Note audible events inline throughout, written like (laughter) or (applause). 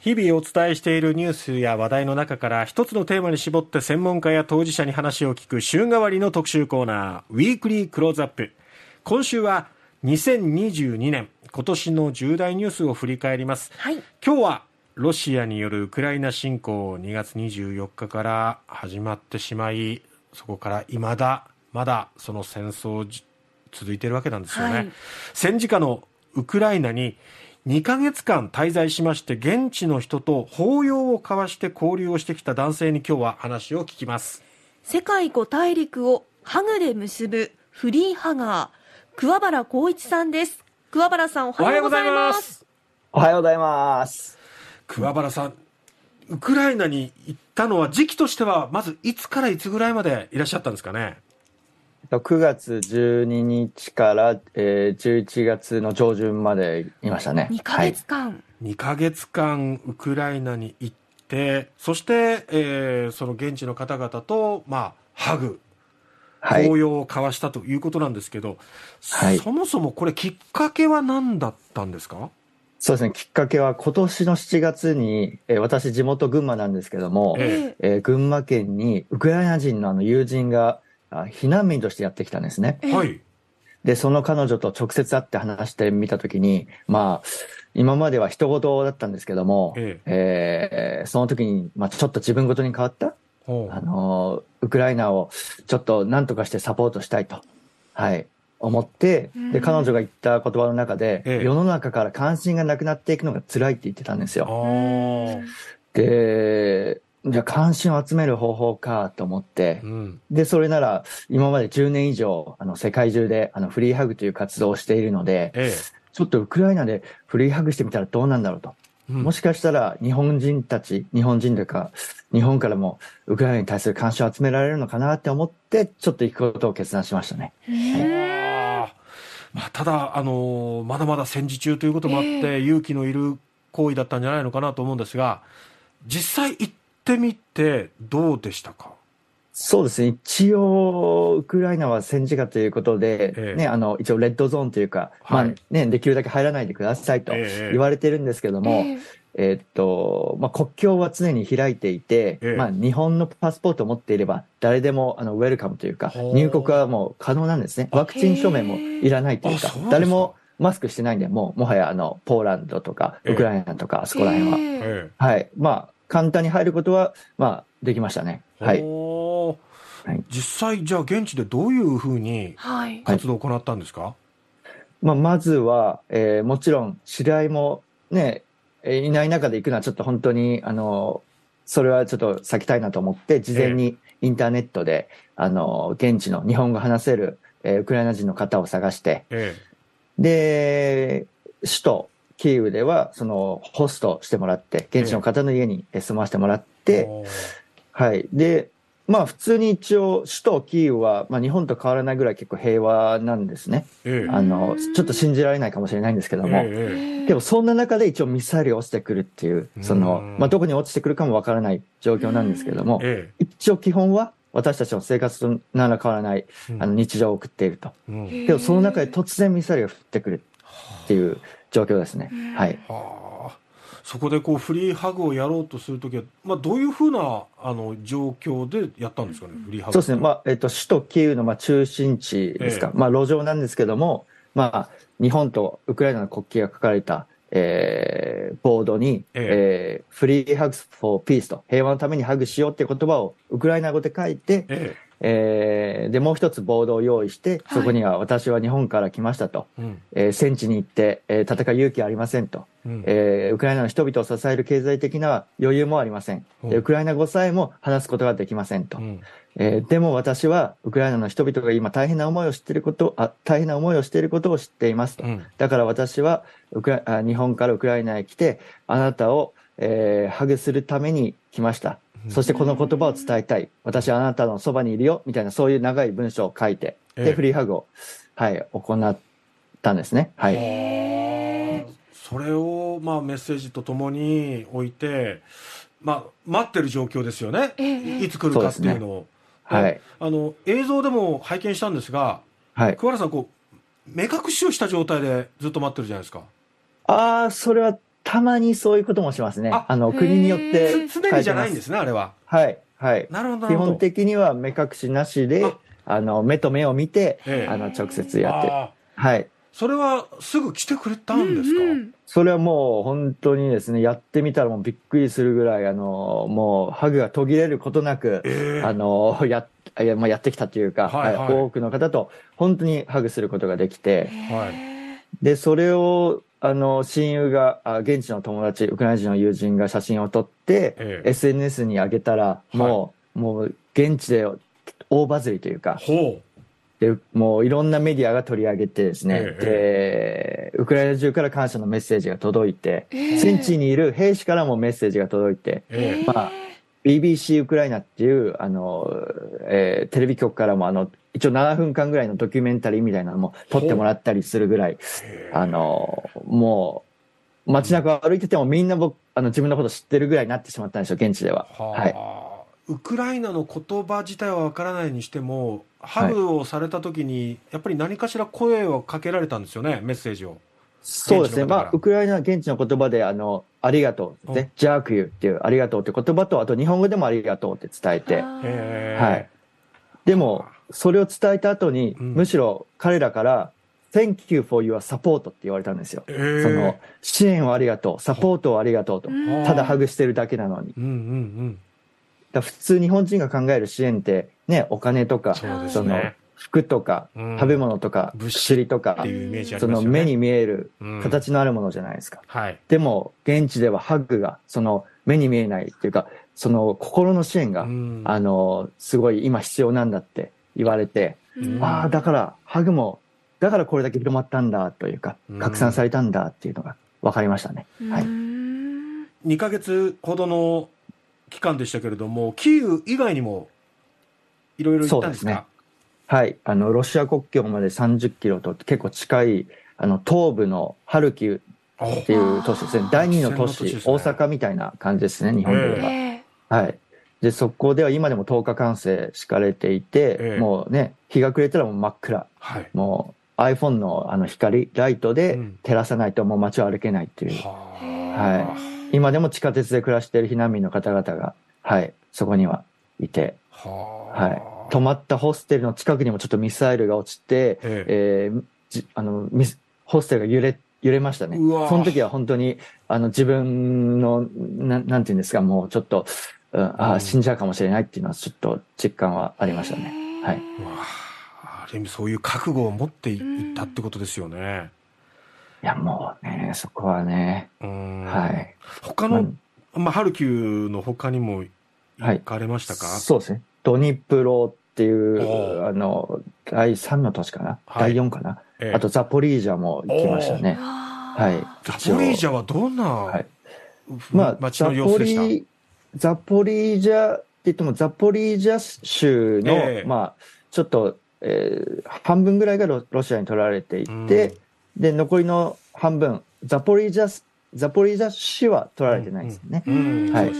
日々お伝えしているニュースや話題の中から一つのテーマに絞って専門家や当事者に話を聞く週替わりの特集コーナー、ウィークリークローズアップ。今週は2022年、今年の重大ニュースを振り返ります。はい、今日はロシアによるウクライナ侵攻2月24日から始まってしまい、そこから未だまだその戦争続いているわけなんですよね。はい、戦時下のウクライナに2ヶ月間滞在しまして現地の人と抱擁を交わして交流をしてきた男性に今日は話を聞きます世界五大陸をハグで結ぶフリーハガー桑原浩一さんです桑原さんおはようございますおはようございます桑原さんウクライナに行ったのは時期としてはまずいつからいつぐらいまでいらっしゃったんですかね9月12日から、えー、11月の上旬までいましたね。2ヶ月間。はい、2ヶ月間、ウクライナに行って、そして、えー、その現地の方々と、まあ、ハグ、抱擁を交わしたということなんですけど、はい、そもそもこれ、きっかけは何だったんですかそうですね、きっかけは今年の7月に、えー、私、地元群馬なんですけども、えー、えー、群馬県にウクライナ人のあの友人が避難民としてやってきたんですね。はい。で、その彼女と直接会って話してみたときに、まあ、今までは人事だったんですけども、えええー、その時に、まあ、ちょっと自分ごとに変わった、あの、ウクライナをちょっと何とかしてサポートしたいと、はい、思って、で、彼女が言った言葉の中で、ええ、世の中から関心がなくなっていくのが辛いって言ってたんですよ。で、じゃあ関心を集める方法かと思って、うん、で、それなら今まで10年以上、あの、世界中であの、フリーハグという活動をしているので、ええ、ちょっとウクライナでフリーハグしてみたらどうなんだろうと。うん、もしかしたら日本人たち、日本人というか、日本からもウクライナに対する関心を集められるのかなって思って、ちょっと行くことを決断しましたね。まあ、ただ、あのー、まだまだ戦時中ということもあって、勇気のいる行為だったんじゃないのかなと思うんですが、実際行っってみてどうでしたかそうですね、一応、ウクライナは戦時下ということで、えー、ね、あの一応、レッドゾーンというか、はい、まあね、できるだけ入らないでくださいと言われてるんですけども、えー、えー、っとまあ、国境は常に開いていて、えー、まあ、日本のパスポートを持っていれば、誰でもあのウェルカムというか、入国はもう可能なんですね、ワクチン証明もいらないというか、誰もマスクしてないんで、もうもはやあのポーランドとか、ウクライナとか、あそこら辺は。はいまあ簡単に入ることは、まあ、できましたね。はい。実際、じゃあ現地でどういうふうに活動を行ったんですか、はい、まあ、まずは、えー、もちろん知り合いもね、いない中で行くのはちょっと本当に、あの、それはちょっと避けたいなと思って、事前にインターネットで、えー、あの、現地の日本語話せる、えー、ウクライナ人の方を探して、えー、で、首都キーウではそのホストしてもらって現地の方の家に住まわせてもらって、はいでまあ普通に一応首都キーウは、まあ、日本と変わらないぐらい結構平和なんですね、あのちょっと信じられないかもしれないんですけども、でもそんな中で一応ミサイル落ちてくるっていうその、まあ、どこに落ちてくるかもわからない状況なんですけども、一応基本は私たちの生活と何ら変わらない、あの日常を送っていると、でもその中で突然ミサイルが降ってくるっていう状況ですね。はい、はあそこでこうフリーハグをやろうとするときは、まあ、どういうふうなあの状況でやったんですかね、フリーハグそうですね、まあえっと、首都キーウのまあ中心地ですか、ええ、まあ、路上なんですけども、まあ、日本とウクライナの国旗が書かれた、えー、ボードに、えええー、フリーハグス・フォー・ピースと、平和のためにハグしようって言葉をウクライナ語で書いて、えええー、でもう一つボードを用意して、そこには私は日本から来ましたと、えー、戦地に行って、えー、戦う勇気ありませんと、うん、えー、ウクライナの人々を支える経済的な余裕もありません、うん、ウクライナ語さえも話すことができませんと、うん、えー、でも私はウクライナの人々が今大変な思いを知っていることあ大変な思いをしていることを知っていますと、うん、だから私はウクラ日本からウクライナへ来てあなたを、えー、ハグするために来ましたそしてこの言葉を伝えたい。私はあなたのそばにいるよ。みたいな、そういう長い文章を書いて、で、フリーハグを、はい、行ったんですね。はい。それを、まあ、メッセージとともに置いて、まあ、待ってる状況ですよね。いつ来るかっていうのを。ね、はい。あの、映像でも拝見したんですが、はい。桑原さん、こう、目隠しをした状態でずっと待ってるじゃないですか。ああ、それはたまにそういうこともしますね。あの、国によって。常にじゃないんですね、あれは。はい。はい。なるほど。基本的には目隠しなしで、あの、目と目を見て、あの、直接やって。はい。それはすぐ来てくれたんですか、それはもう本当にですね、やってみたらもうびっくりするぐらい、あの、もうハグが途切れることなく、あの、や、や,、まあ、やってきたというか、はい、はいはい多くの方と本当にハグすることができて、はい、で、それをあの親友があ現地の友達ウクライナ人の友人が写真を撮って、ええ、SNS に上げたらもう、はい、もう現地で大バズりというかほうでもういろんなメディアが取り上げてですね、え、でウクライナ中から感謝のメッセージが届いて、戦地にいる兵士からもメッセージが届いて、まあ BBC ウクライナっていうあの、えー、テレビ局からもあの一応7分間ぐらいのドキュメンタリーみたいなのも撮ってもらったりするぐらい、あの、もう、街中歩いててもみんな僕、あの自分のこと知ってるぐらいになってしまったんですよ、現地では。は、はい、ウクライナの言葉自体はわからないにしても、ハグをされた時に、はい、やっぱり何かしら声をかけられたんですよね、メッセージを。そうですね、まあ、ウクライナ現地の言葉で、あの、ありがとう、ね、ジャークユっていう、ありがとうって言葉と、あと日本語でもありがとうって伝えて、はい。でも、それを伝えた後に、うん、むしろ彼らから、Thank you for your support って言われたんですよ。えー、その、支援をありがとう、サポートをありがとうと。ただハグしてるだけなのに。だ普通日本人が考える支援って、ね、お金とか、そ、ね,、の服とか、うん、食べ物とか、薬とか、ね、その目に見える形のあるものじゃないですか。うんはい、でも、現地ではハグが、その目に見えないっていうか、その心の支援が、うん、あのすごい今必要なんだって言われて、うん、ああだからハグもだからこれだけ広まったんだというか、拡散されたんだっていうのが分かりましたね。はい、2か月ほどの期間でしたけれども、キーウ以外にもいろいろ行ったんですか、ね、はい、あのロシア国境まで30キロと結構近いあの東部のハルキウっていう都市ですね、第2の都市、大阪みたいな感じですね、日本では。はい。で、そこでは今でも10日間敷かれていて、えもうね、日が暮れたらもう真っ暗。はい、もう iPhone のあの光、ライトで照らさないともう街を歩けないっていう。うん、はい。今でも地下鉄で暮らしている避難民の方々が、はい、そこにはいて。ははい。泊まったホステルの近くにもちょっとミサイルが落ちて、えええー、あのミスホステルが揺れ揺れましたね。その時は本当に、あの、自分の、ななんていうんですか、もうちょっと、うん、ああ、死んじゃうかもしれないっていうのは、ちょっと実感はありましたね。はい。ある意味、そういう覚悟を持っていったってことですよね。いや、もうね、そこはね。はい。他の、まあ、ハルキウの他にも行かれましたか、はい、そうですね。ドニプロっていう、あの、第3の都市かな、はい、第4かな、ええ、あとザポリージャも行きましたね。はい。ザポリージャはどんな、はい、まあ、街の様子でしたザポリージャって言っても、ザポリージャ州の、え、まあ、ちょっと、えー、半分ぐらいがロロシアに取られていて、うん、で、残りの半分、ザポリージャ、ザポリージャ市は取られてないですよね。うんうん、はい。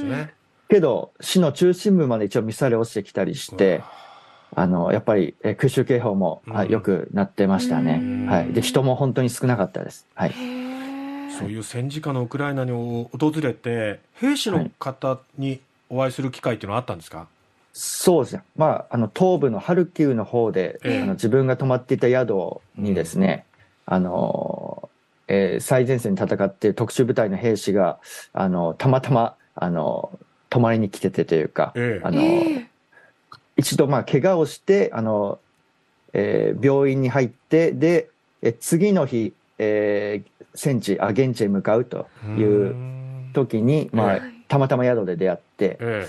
けど、市の中心部まで一応ミサイル落ちてきたりして、あの、やっぱり、え空襲警報も、はい、よくなってましたね。はい。で、人も本当に少なかったです。はい。そういう戦時下のウクライナに訪れて、兵士の方にお会いする機会っていうのはあったんですか、はい、そうですね。まあ、あの、東部のハルキウの方で、えー、あの自分が泊まっていた宿にですね、うん、あの、えー、最前線に戦って特殊部隊の兵士が、あの、たまたま、あの、泊まりに来ててというか、えー、あの、えー一度まあ怪我をしてあの、えー、病院に入ってで、え次の日、えー、戦地あ現地へ向かうという時にまあ、たまたま宿で出会って、え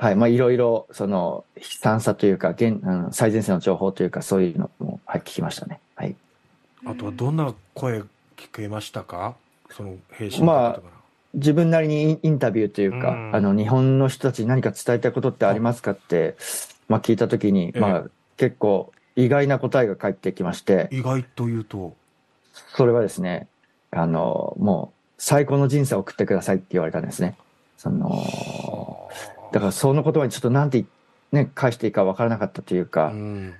ー、はいまあいろいろその悲惨さというか現あの最前線の情報というかそういうのも、はい、聞きましたね。はい、あとはどんな声聞けましたかその兵士の方から。まあ自分なりにインタビューというか、うん、あの、日本の人たちに何か伝えたいことってありますかって、まあ聞いたときに、ええ、まあ結構意外な答えが返ってきまして。意外というとそれはですね、あの、もう最高の人生を送ってくださいって言われたんですね。その、だからその言葉にちょっとなんて、ね、返していいか分からなかったというか、うん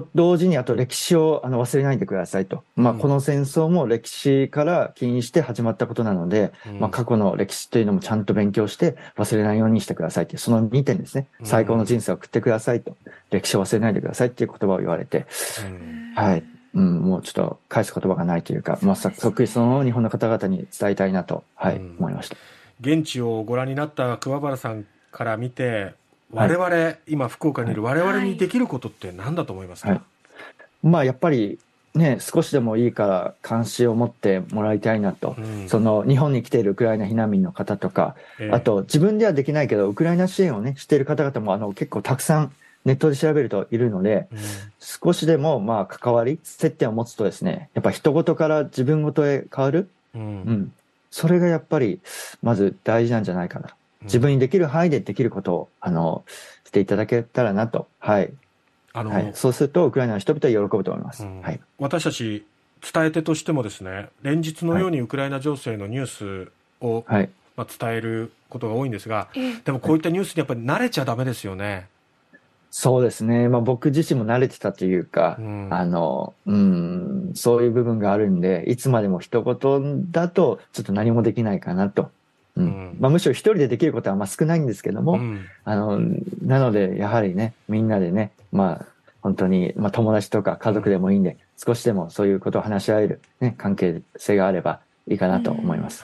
と同時にあと歴史をあの忘れないでくださいと、まあ、この戦争も歴史から起因して始まったことなので、うん、まあ、過去の歴史というのもちゃんと勉強して忘れないようにしてくださいってその2点ですね最高の人生を送ってくださいと、うん、歴史を忘れないでくださいっていう言葉を言われて、うん、はい、うん、もうちょっと返す言葉がないというか、まあ、そっくりその日本の方々に伝えたいなと、はい思いました現地をご覧になった桑原さんから見て我々、今福岡にいる我々にできることって何だと思いますか、はい、まあやっぱりね、少しでもいいから関心を持ってもらいたいなと、うん、その日本に来ているウクライナ避難民の方とか、えー、あと自分ではできないけど、ウクライナ支援をね、している方々もあの結構たくさんネットで調べるといるので、うん、少しでもまあ関わり、接点を持つとですね、やっぱ一事から自分事へ変わる、うん、うん、それがやっぱりまず大事なんじゃないかなと。自分にできる範囲でできることを、あの、していただけたらなと。はい。あの、はい、そうすると、ウクライナの人々は喜ぶと思います。うん、はい。私たち、伝え手としてもですね、連日のようにウクライナ情勢のニュースを、はい、まあ、伝えることが多いんですが、でもこういったニュースにやっぱり慣れちゃだめですよね。そうですね、まあ、僕自身も慣れてたというか、うん、あのうん、そういう部分があるんで、いつまでも一言だと、ちょっと何もできないかなとうんまあ、むしろ一人でできることはまあ少ないんですけども、うん、あのなのでやはりねみんなでね、まあ、本当に、まあ、友達とか家族でもいいんで、うん、少しでもそういうことを話し合える、ね、関係性があればいいかなと思います、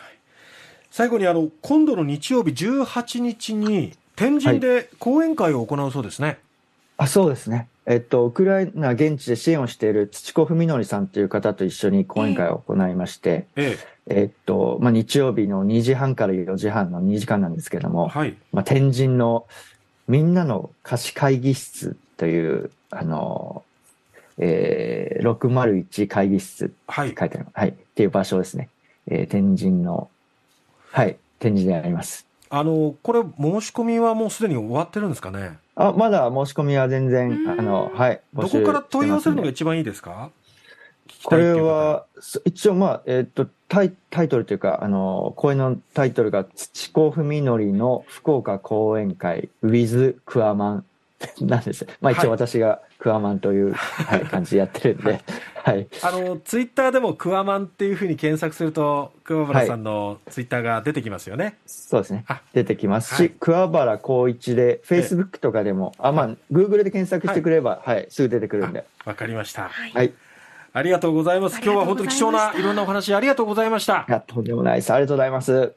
最後にあの今度の日曜日18日に天神で講演会を行うそうですね。はい、あそうですねえっと、ウクライナ現地で支援をしている土子文則さんという方と一緒に講演会を行いまして、えええっと、まあ、日曜日の2時半から4時半の2時間なんですけども、はい、まあ、天神のみんなの貸し会議室という、あの、えー、601会議室書いてある、はい、はい、っていう場所ですね。えー、天神の、はい、展示であります。あの、これ、申し込みはもうすでに終わってるんですかねあ、まだ申し込みは全然、あの、はい。どこから問い合わせるのが一番いいですかこれは、一応まあ、えっ、ー、とタイ、タイトルというか、あの、声のタイトルが、土子文則の福岡講演会 with クアマン (laughs) なんです。まあ一応私がクアマンという、はい、はい、感じでやってるんで。はい。あの、ツイッターでもクアマンっていうふうに検索すると、桑原さんのツイッターが出てきますよね。はい、そうですね。出てきますし、はい、桑原光一で、Facebook とかでも、あ、まあ、Google で検索してくれれば、はい、すぐ出てくるんで。わかりました。はい。ありがとうございます。今日は本当に貴重ないろんなお話ありがとうございました。いや、とんでもないです。ありがとうございます。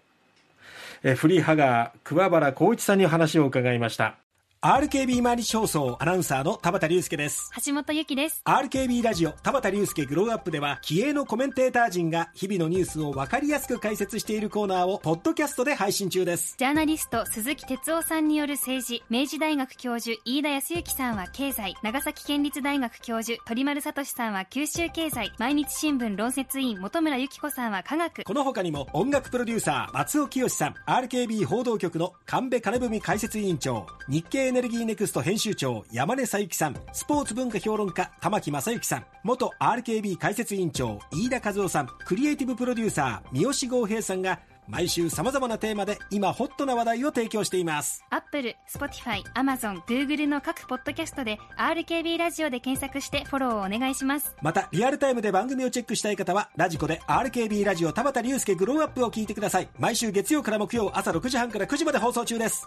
えフリーハガー、桑原浩一さんにお話を伺いました。RKB 毎日放送アナウンサーの田畑隆介です橋本由紀です RKB ラジオ田畑隆介グローアップでは気鋭のコメンテーター陣が日々のニュースを分かりやすく解説しているコーナーをポッドキャストで配信中ですジャーナリスト鈴木哲夫さんによる政治明治大学教授飯田康之さんは経済長崎県立大学教授鳥丸聡さんは九州経済毎日新聞論説委員本村由紀子さんは科学この他にも音楽プロデューサー松尾清さん RKB 報道局の神戸金文解説委員長日経ネルギーネクスト編集長山根佐伯さんスポーツ文化評論家玉木正之さん元 RKB 解説委員長飯田和夫さんクリエイティブプロデューサー三好剛平さんが毎週さまざまなテーマで今ホットな話題を提供していますアップル、スポティファイ、アマゾン、グーグルの各ポッドキャストで RKB ラジオで検索してフォローをお願いしますまたリアルタイムで番組をチェックしたい方はラジコで RKB ラジオ田畑隆介グローアップを聞いてください毎週月曜から木曜朝6時半から9時まで放送中です